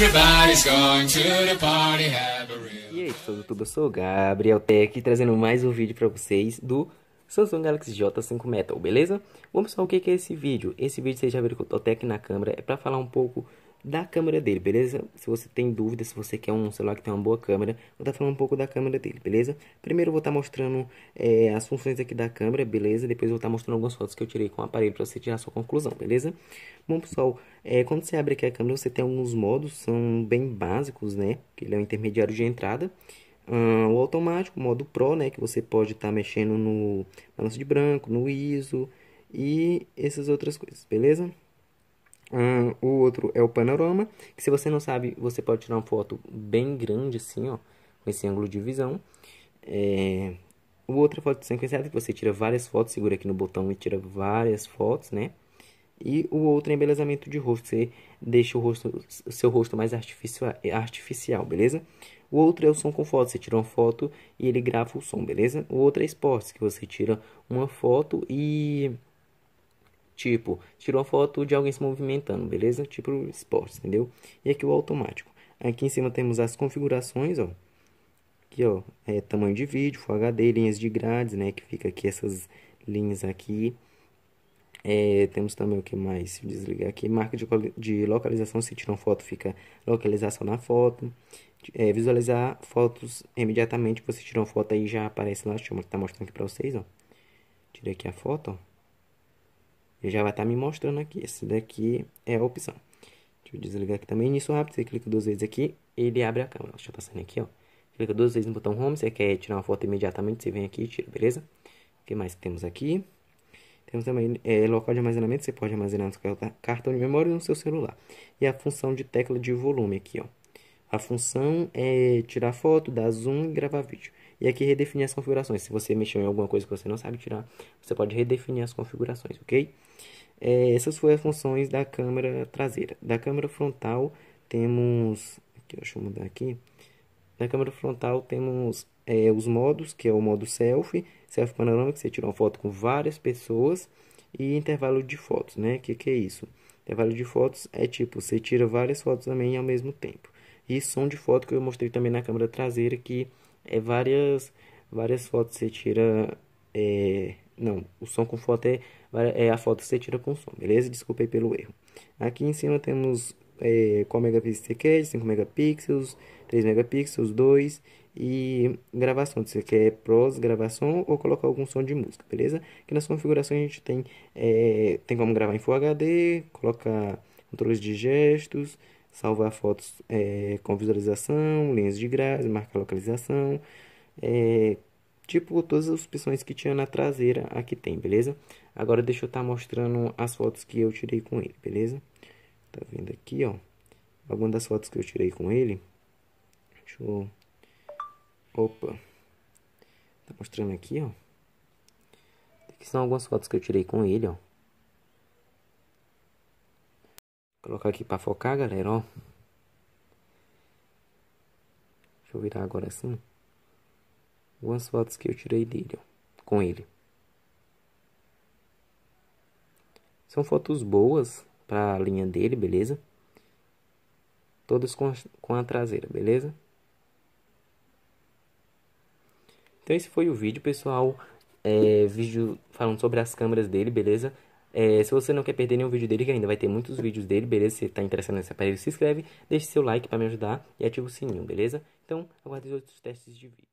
E aí, pessoal do YouTube, eu sou o Gabriel Tech, trazendo mais um vídeo pra vocês do Samsung Galaxy J5 Metal, beleza? Vamos só o que, que é esse vídeo. Esse vídeo, vocês já viram que eu tô até aqui na câmera, é pra falar um pouco da câmera dele, beleza? Se você tem dúvida, se você quer um celular que tem uma boa câmera, vou estar tá falando um pouco da câmera dele, beleza? Primeiro vou estar tá mostrando é, as funções aqui da câmera, beleza? Depois vou estar tá mostrando algumas fotos que eu tirei com o aparelho para você tirar sua conclusão, beleza? Bom, pessoal, é, quando você abre aqui a câmera, você tem alguns modos, são bem básicos, né? Que ele é o intermediário de entrada. o automático, o modo Pro, né? Que você pode estar mexendo no balanço de branco, no ISO e essas outras coisas, Beleza? o outro é o panorama, que se você não sabe, você pode tirar uma foto bem grande assim, ó, com esse ângulo de visão. É... O outro é a foto sequenciada, que você tira várias fotos, segura aqui no botão e tira várias fotos, né? E o outro é embelezamento de rosto, você deixa o rosto, o seu rosto mais artificial, artificial, beleza? O outro é o som com foto, você tira uma foto e ele grava o som, beleza? O outro é esportes, que você tira uma foto e Tipo, tirou a foto de alguém se movimentando, beleza? Tipo esportes, entendeu? E aqui o automático. Aqui em cima temos as configurações, ó. Aqui, ó, é tamanho de vídeo, Full HD, linhas de grades, né? Que fica aqui essas linhas aqui. É, temos também o que mais? Se desligar aqui, marca de, de localização. Se tirar uma foto, fica localização na foto. É, visualizar fotos imediatamente. Você tirou uma foto aí já aparece lá. Deixa eu estar tá mostrando aqui pra vocês, ó. Tirei aqui a foto, ó. Ele já vai estar tá me mostrando aqui. Esse daqui é a opção. Deixa eu desligar aqui também. Início rápido. Você clica duas vezes aqui. e Ele abre a câmera. Deixa eu passar aqui, ó. Clica duas vezes no botão Home. Você quer tirar uma foto imediatamente. Você vem aqui e tira, beleza? O que mais que temos aqui? Temos também é, local de armazenamento. Você pode armazenar no seu cartão de memória e no seu celular. E a função de tecla de volume aqui, ó. A função é tirar foto, dar zoom e gravar vídeo. E aqui redefinir as configurações. Se você mexeu em alguma coisa que você não sabe tirar, você pode redefinir as configurações, ok? É, essas foram as funções da câmera traseira. Da câmera frontal temos... Aqui, deixa eu mudar aqui. Na câmera frontal temos é, os modos, que é o modo selfie, selfie panorâmico, você tira uma foto com várias pessoas, e intervalo de fotos, né? O que, que é isso? Intervalo de fotos é tipo, você tira várias fotos também ao mesmo tempo. E som de foto que eu mostrei também na câmera traseira, que é várias, várias fotos você tira. É, não, o som com foto é, é a foto que você tira com som, beleza? desculpe aí pelo erro. Aqui em cima temos é, qual megapixel você quer, 5 megapixels, 3 megapixels, 2 e gravação. Se você quer pros, gravação ou colocar algum som de música, beleza? Aqui nas configurações a gente tem, é, tem como gravar em Full HD, colocar controles de gestos, salvar fotos é, com visualização, linhas de grade, marca localização, é, tipo todas as opções que tinha na traseira aqui tem, beleza? Agora deixa eu estar tá mostrando as fotos que eu tirei com ele, beleza? Tá vendo aqui, ó, algumas das fotos que eu tirei com ele. Deixa eu... Opa! Tá mostrando aqui, ó. Aqui são algumas fotos que eu tirei com ele, ó. Colocar aqui para focar, galera, ó. Deixa eu virar agora assim. Algumas fotos que eu tirei dele, ó, com ele. São fotos boas para a linha dele, beleza? Todas com, com a traseira, beleza? Então esse foi o vídeo, pessoal. É, vídeo falando sobre as câmeras dele, beleza? É, se você não quer perder nenhum vídeo dele, que ainda vai ter muitos vídeos dele, beleza? Se está interessado nesse aparelho, se inscreve, deixe seu like para me ajudar e ativa o sininho, beleza? Então, aguarde os outros testes de vídeo.